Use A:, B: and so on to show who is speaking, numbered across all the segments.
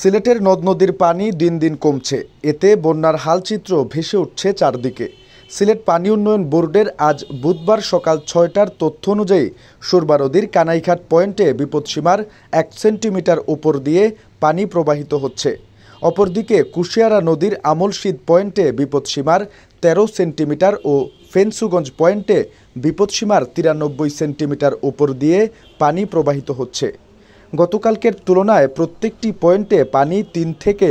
A: সিলেটের নদ নদীর পানি দিন দিন কমছে এতে বন্যার হালচিত্র ভেসে উঠছে চারদিকে সিলেট পানি উন্নয়ন বোর্ডের আজ বুধবার সকাল ছয়টার তথ্য অনুযায়ী সুরবা নদীর কানাইঘাট পয়েন্টে বিপদসীমার এক সেন্টিমিটার উপর দিয়ে পানি প্রবাহিত হচ্ছে অপরদিকে কুশিয়ারা নদীর আমলশীত পয়েন্টে বিপদসীমার তেরো সেন্টিমিটার ও ফেন্সুগঞ্জ পয়েন্টে বিপদসীমার তিরানব্বই সেন্টিমিটার উপর দিয়ে পানি প্রবাহিত হচ্ছে গতকালকের তুলনায় প্রত্যেকটি পয়েন্টে পানি তিন থেকে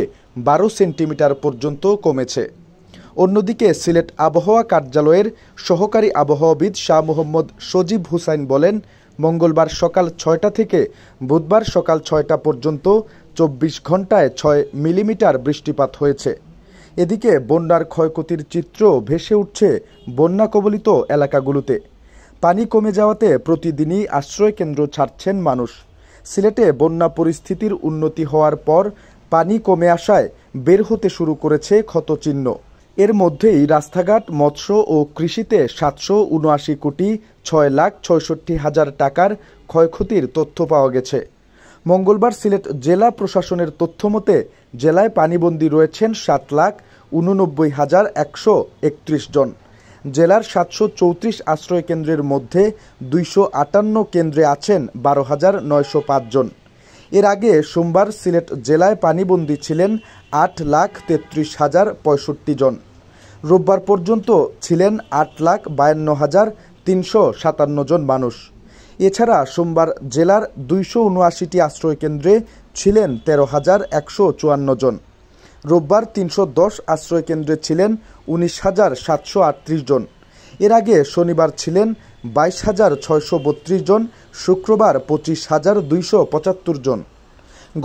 A: বারো সেন্টিমিটার পর্যন্ত কমেছে অন্যদিকে সিলেট আবহাওয়া কার্যালয়ের সহকারী আবহাওয়াবিদ শাহ মোহাম্মদ সজীব হুসাইন বলেন মঙ্গলবার সকাল ছয়টা থেকে বুধবার সকাল ছয়টা পর্যন্ত চব্বিশ ঘন্টায় ছয় মিলিমিটার বৃষ্টিপাত হয়েছে এদিকে বন্যার ক্ষয়ক্ষতির চিত্র ভেসে উঠছে বন্যা কবলিত এলাকাগুলোতে পানি কমে যাওয়াতে প্রতিদিনই আশ্রয়কেন্দ্র ছাড়ছেন মানুষ সিলেটে বন্যা পরিস্থিতির উন্নতি হওয়ার পর পানি কমে আসায় বের হতে শুরু করেছে ক্ষতচিহ্ন এর মধ্যেই রাস্তাঘাট মৎস্য ও কৃষিতে সাতশো উনআশি কোটি ছয় লাখ ছয়ষট্টি হাজার টাকার ক্ষয়ক্ষতির তথ্য পাওয়া গেছে মঙ্গলবার সিলেট জেলা প্রশাসনের তথ্য মতে জেলায় পানিবন্দী রয়েছেন সাত লাখ উননব্বই হাজার একশো একত্রিশ জন জেলার সাতশো চৌত্রিশ আশ্রয় কেন্দ্রের মধ্যে দুইশো আটান্ন কেন্দ্রে আছেন বারো হাজার নয়শো পাঁচজন এর আগে সোমবার সিলেট জেলায় পানিবন্দী ছিলেন আট লাখ তেত্রিশ হাজার পঁয়ষট্টি জন রোববার পর্যন্ত ছিলেন আট লাখ বায়ান্ন হাজার তিনশো সাতান্ন জন মানুষ এছাড়া সোমবার জেলার দুইশো উনআশিটি আশ্রয়কেন্দ্রে ছিলেন তেরো হাজার একশো চুয়ান্ন জন রোববার তিনশো দশ আশ্রয়কেন্দ্রে ছিলেন উনিশ হাজার সাতশো আটত্রিশ জন এর আগে শনিবার ছিলেন বাইশ হাজার ছয়শো বত্রিশ জন শুক্রবার পঁচিশ হাজার দুইশো পঁচাত্তর জন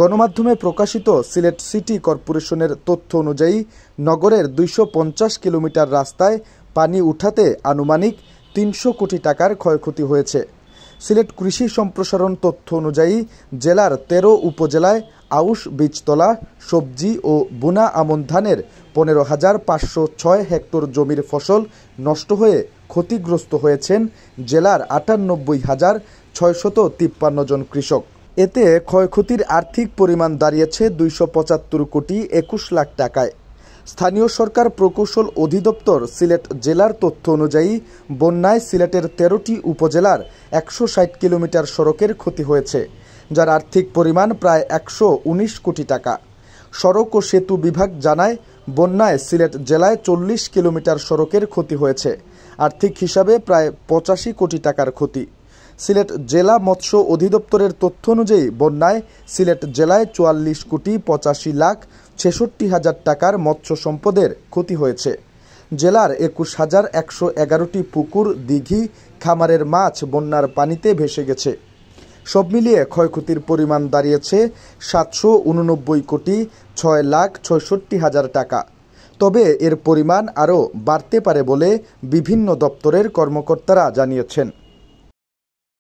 A: গণমাধ্যমে প্রকাশিত সিলেট সিটি কর্পোরেশনের তথ্য অনুযায়ী নগরের দুইশো পঞ্চাশ কিলোমিটার রাস্তায় পানি উঠাতে আনুমানিক তিনশো কোটি টাকার ক্ষয়ক্ষতি হয়েছে সিলেট কৃষি সম্প্রসারণ তথ্য অনুযায়ী জেলার তেরো উপজেলায় আউশ বীজতলা সবজি ও বুনা আমন ধানের পনেরো হাজার পাঁচশো ছয় হেক্টর জমির ফসল নষ্ট হয়ে ক্ষতিগ্রস্ত হয়েছেন জেলার আটানব্বই হাজার ছয়শত তিপ্পান্ন জন কৃষক এতে ক্ষয়ক্ষতির আর্থিক পরিমাণ দাঁড়িয়েছে দুইশো পঁচাত্তর কোটি একুশ লাখ টাকায় স্থানীয় সরকার প্রকৌশল অধিদপ্তর সিলেট জেলার তথ্য অনুযায়ী বন্যায় সিলেটের তেরোটি উপজেলার একশো ষাট কিলোমিটার সড়কের ক্ষতি হয়েছে যার আর্থিক পরিমাণ প্রায় একশো উনিশ কোটি টাকা সড়ক ও সেতু বিভাগ জানায় বন্যায় সিলেট জেলায় চল্লিশ কিলোমিটার সড়কের ক্ষতি হয়েছে আর্থিক হিসাবে প্রায় পঁচাশি কোটি টাকার ক্ষতি সিলেট জেলা মৎস্য অধিদপ্তরের তথ্য অনুযায়ী বন্যায় সিলেট জেলায় চুয়াল্লিশ কোটি পঁচাশি লাখ ছেষট্টি হাজার টাকার মৎস্য সম্পদের ক্ষতি হয়েছে জেলার একুশ হাজার একশো এগারোটি পুকুর দিঘি খামারের মাছ বন্যার পানিতে ভেসে গেছে সব মিলিয়ে ক্ষয়ক্ষতির পরিমাণ দাঁড়িয়েছে সাতশো উননব্বই কোটি ছয় লাখ ছয়ষট্টি হাজার টাকা তবে এর পরিমাণ আরও বাড়তে পারে বলে বিভিন্ন দপ্তরের কর্মকর্তারা জানিয়েছেন